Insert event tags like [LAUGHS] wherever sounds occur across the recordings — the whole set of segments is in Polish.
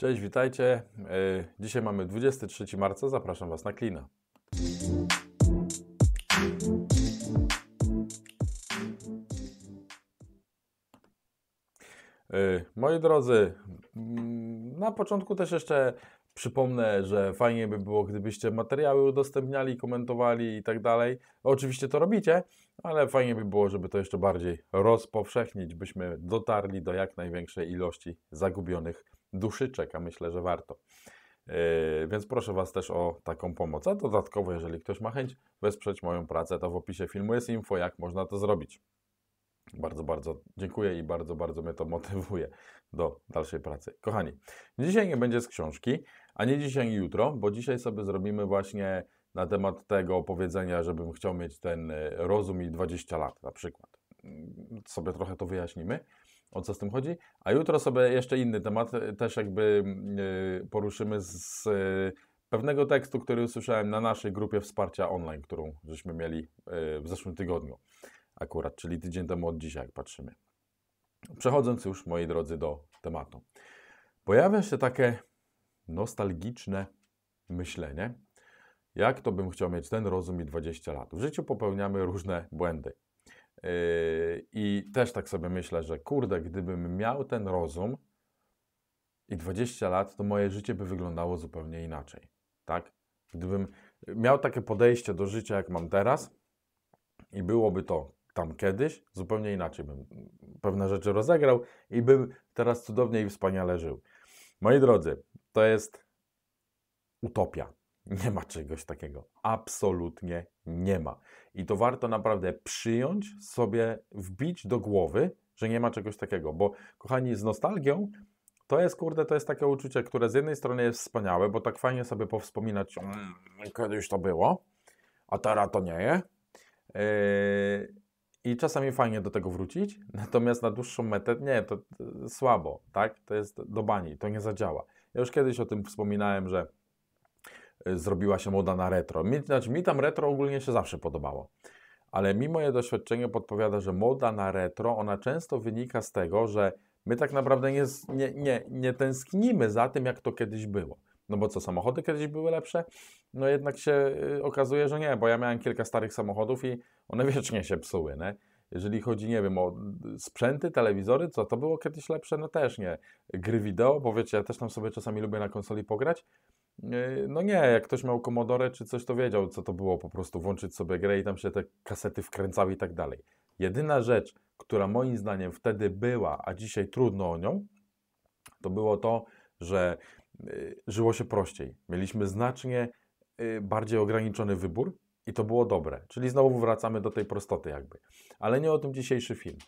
Cześć, witajcie. E, dzisiaj mamy 23 marca. Zapraszam Was na Klina. E, moi drodzy, mm, na początku też jeszcze przypomnę, że fajnie by było, gdybyście materiały udostępniali, komentowali i tak dalej. Oczywiście to robicie, ale fajnie by było, żeby to jeszcze bardziej rozpowszechnić, byśmy dotarli do jak największej ilości zagubionych duszyczek, a myślę, że warto. Yy, więc proszę Was też o taką pomoc. A dodatkowo, jeżeli ktoś ma chęć wesprzeć moją pracę, to w opisie filmu jest info, jak można to zrobić. Bardzo, bardzo dziękuję i bardzo, bardzo mnie to motywuje do dalszej pracy. Kochani, dzisiaj nie będzie z książki, a nie dzisiaj, i jutro, bo dzisiaj sobie zrobimy właśnie na temat tego powiedzenia, żebym chciał mieć ten y, rozum i 20 lat na przykład. Mm, sobie trochę to wyjaśnimy o co z tym chodzi. A jutro sobie jeszcze inny temat e, też jakby mm, e, poruszymy z e, pewnego tekstu, który usłyszałem na naszej grupie wsparcia online, którą żeśmy mieli w zeszłym tygodniu akurat, czyli tydzień temu od dzisiaj, jak patrzymy. Przechodząc już, moi drodzy, do tematu. Pojawia się takie nostalgiczne myślenie, jak to bym chciał mieć ten rozum i 20 lat. W życiu popełniamy różne błędy. Yy, I też tak sobie myślę, że kurde, gdybym miał ten rozum i 20 lat, to moje życie by wyglądało zupełnie inaczej. Tak? Gdybym miał takie podejście do życia, jak mam teraz, i byłoby to tam kiedyś, zupełnie inaczej bym pewne rzeczy rozegrał i bym teraz cudownie i wspaniale żył. Moi drodzy, to jest utopia. Nie ma czegoś takiego. Absolutnie nie ma. I to warto naprawdę przyjąć, sobie wbić do głowy, że nie ma czegoś takiego. Bo kochani, z nostalgią to jest, kurde, to jest takie uczucie, które z jednej strony jest wspaniałe, bo tak fajnie sobie powspominać, mmm, kiedyś to było, a teraz to nie jest. Yy, i czasami fajnie do tego wrócić, [LAUGHS] natomiast na dłuższą metę nie, to, to słabo, tak? To jest do bani, to nie zadziała. Ja już kiedyś o tym wspominałem, że Y, zrobiła się moda na retro. Mi, znaczy, mi tam retro ogólnie się zawsze podobało. Ale mi moje doświadczenie podpowiada, że moda na retro, ona często wynika z tego, że my tak naprawdę nie, nie, nie, nie tęsknimy za tym, jak to kiedyś było. No bo co, samochody kiedyś były lepsze? No jednak się y, okazuje, że nie, bo ja miałem kilka starych samochodów i one [LAUGHS] wiecznie się psuły, nie? Jeżeli chodzi, nie wiem, o sprzęty, telewizory, co to było kiedyś lepsze? No też nie. Gry wideo, bo wiecie, ja też tam sobie czasami lubię na konsoli pograć, Yy, no nie, jak ktoś miał Commodore czy coś, to wiedział, co to było, po prostu włączyć sobie grę i tam się te kasety wkręcały i tak dalej. Jedyna rzecz, która moim zdaniem wtedy była, a dzisiaj trudno o nią, to było to, że yy, żyło się prościej. Mieliśmy znacznie yy, bardziej ograniczony wybór i to było dobre. Czyli znowu wracamy do tej prostoty jakby. Ale nie o tym dzisiejszy film.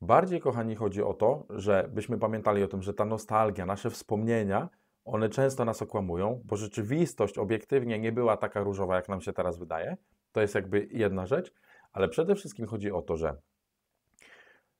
Bardziej, kochani, chodzi o to, żebyśmy pamiętali o tym, że ta nostalgia, nasze wspomnienia – one często nas okłamują, bo rzeczywistość obiektywnie nie była taka różowa, jak nam się teraz wydaje. To jest jakby jedna rzecz, ale przede wszystkim chodzi o to, że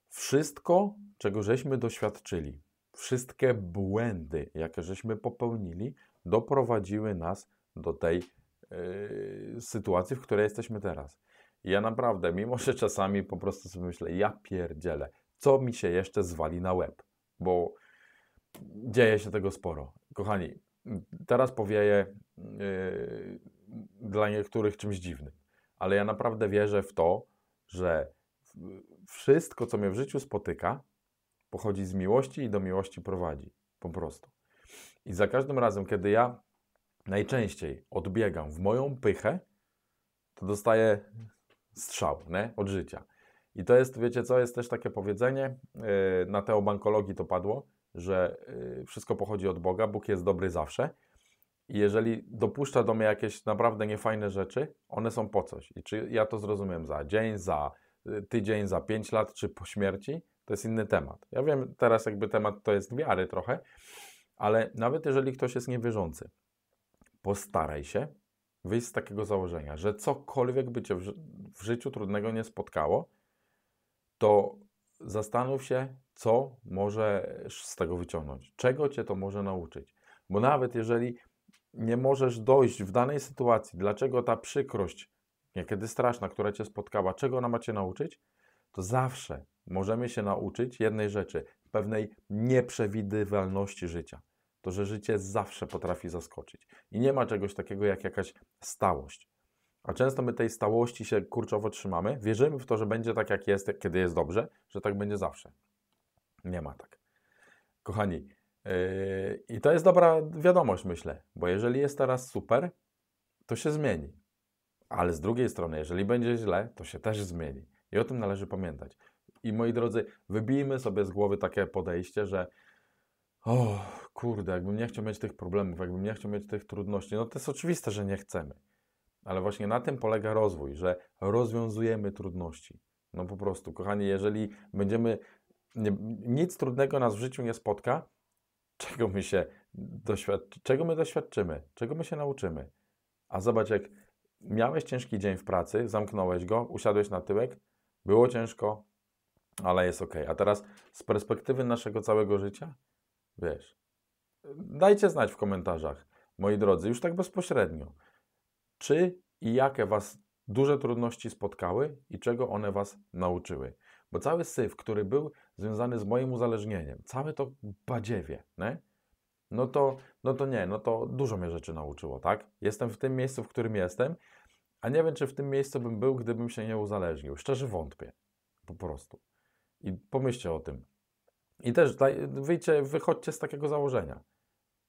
wszystko, czego żeśmy doświadczyli, wszystkie błędy, jakie żeśmy popełnili, doprowadziły nas do tej yy, sytuacji, w której jesteśmy teraz. I ja naprawdę, mimo że czasami po prostu sobie myślę, ja pierdzielę, co mi się jeszcze zwali na łeb, bo dzieje się tego sporo. Kochani, teraz powieję yy, dla niektórych czymś dziwnym, ale ja naprawdę wierzę w to, że wszystko, co mnie w życiu spotyka, pochodzi z miłości i do miłości prowadzi. Po prostu. I za każdym razem, kiedy ja najczęściej odbiegam w moją pychę, to dostaję strzał nie? od życia. I to jest, wiecie co, jest też takie powiedzenie, yy, na teobankologii to padło, że y, wszystko pochodzi od Boga, Bóg jest dobry zawsze. I jeżeli dopuszcza do mnie jakieś naprawdę niefajne rzeczy, one są po coś. I czy ja to zrozumiem za dzień, za y, tydzień, za pięć lat, czy po śmierci, to jest inny temat. Ja wiem, teraz jakby temat to jest wiary trochę, ale nawet jeżeli ktoś jest niewierzący, postaraj się wyjść z takiego założenia, że cokolwiek by cię w, ży w życiu trudnego nie spotkało, to zastanów się, co możesz z tego wyciągnąć, czego cię to może nauczyć. Bo nawet jeżeli nie możesz dojść w danej sytuacji, dlaczego ta przykrość, niekiedy straszna, która cię spotkała, czego ona ma cię nauczyć, to zawsze możemy się nauczyć jednej rzeczy, pewnej nieprzewidywalności życia. To, że życie zawsze potrafi zaskoczyć. I nie ma czegoś takiego jak jakaś stałość. A często my tej stałości się kurczowo trzymamy. Wierzymy w to, że będzie tak, jak jest, kiedy jest dobrze, że tak będzie zawsze. Nie ma tak. Kochani, yy, i to jest dobra wiadomość, myślę, bo jeżeli jest teraz super, to się zmieni. Ale z drugiej strony, jeżeli będzie źle, to się też zmieni. I o tym należy pamiętać. I moi drodzy, wybijmy sobie z głowy takie podejście, że o kurde, jakbym nie chciał mieć tych problemów, jakbym nie chciał mieć tych trudności. No to jest oczywiste, że nie chcemy. Ale właśnie na tym polega rozwój, że rozwiązujemy trudności. No po prostu, kochani, jeżeli będziemy. Nic trudnego nas w życiu nie spotka, czego my się doświadczy, czego my doświadczymy, czego my się nauczymy. A zobacz, jak miałeś ciężki dzień w pracy, zamknąłeś go, usiadłeś na tyłek, było ciężko, ale jest ok. A teraz z perspektywy naszego całego życia, wiesz, dajcie znać w komentarzach, moi drodzy, już tak bezpośrednio czy i jakie Was duże trudności spotkały i czego one Was nauczyły. Bo cały syf, który był związany z moim uzależnieniem, całe to badziewie, nie? No to, no to nie, no to dużo mnie rzeczy nauczyło, tak? Jestem w tym miejscu, w którym jestem, a nie wiem, czy w tym miejscu bym był, gdybym się nie uzależnił. Szczerze wątpię, po prostu. I pomyślcie o tym. I też wyjdźcie, wychodźcie z takiego założenia,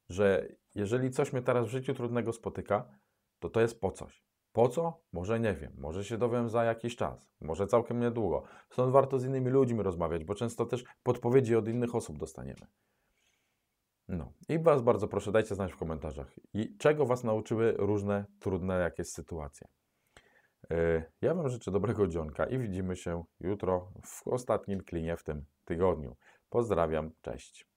że jeżeli coś mnie teraz w życiu trudnego spotyka, to to jest po coś. Po co? Może nie wiem, może się dowiem za jakiś czas, może całkiem niedługo. Stąd warto z innymi ludźmi rozmawiać, bo często też podpowiedzi od innych osób dostaniemy. No i Was bardzo proszę, dajcie znać w komentarzach, I czego Was nauczyły różne trudne jakieś sytuacje. E, ja Wam życzę dobrego dzionka i widzimy się jutro w ostatnim klinie w tym tygodniu. Pozdrawiam, cześć.